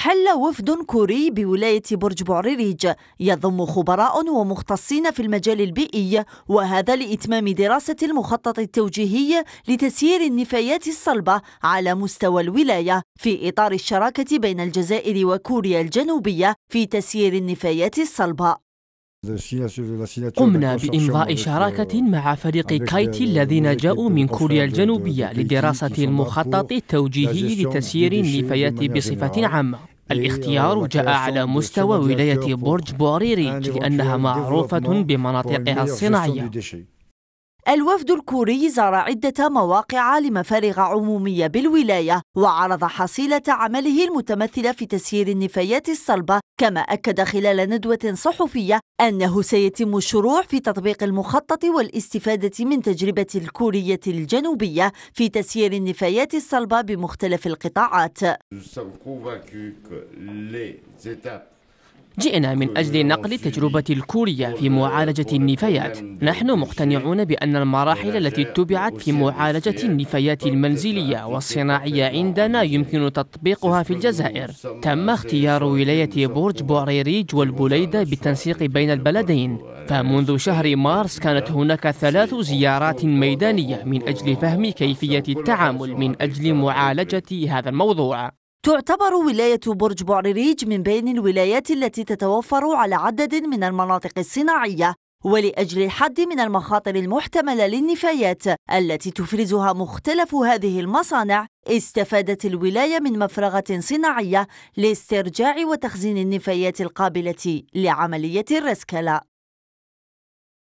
حل وفد كوري بولاية برج بعريريج يضم خبراء ومختصين في المجال البيئي وهذا لإتمام دراسة المخطط التوجيهي لتسيير النفايات الصلبة على مستوى الولاية في إطار الشراكة بين الجزائر وكوريا الجنوبية في تسيير النفايات الصلبة قمنا بإمضاء شراكة مع فريق كايتي الذين جاءوا من كوريا الجنوبية لدراسة المخطط التوجيهي لتسيير النفايات بصفة عامة الاختيار جاء على مستوى ولاية برج بوريريج لأنها معروفة بمناطقها الصناعية الوفد الكوري زار عدة مواقع لمفارغ عمومية بالولاية وعرض حصيلة عمله المتمثلة في تسيير النفايات الصلبة كما أكد خلال ندوة صحفية أنه سيتم الشروع في تطبيق المخطط والاستفادة من تجربة الكورية الجنوبية في تسيير النفايات الصلبة بمختلف القطاعات جئنا من أجل نقل التجربة الكورية في معالجة النفايات نحن مقتنعون بأن المراحل التي اتبعت في معالجة النفايات المنزلية والصناعية عندنا يمكن تطبيقها في الجزائر تم اختيار ولاية برج بوريريج والبوليدة بالتنسيق بين البلدين فمنذ شهر مارس كانت هناك ثلاث زيارات ميدانية من أجل فهم كيفية التعامل من أجل معالجة هذا الموضوع تعتبر ولاية برج بوعريريج من بين الولايات التي تتوفر على عدد من المناطق الصناعية ولأجل الحد من المخاطر المحتملة للنفايات التي تفرزها مختلف هذه المصانع استفادت الولاية من مفرغة صناعية لاسترجاع وتخزين النفايات القابلة لعملية الرسكلة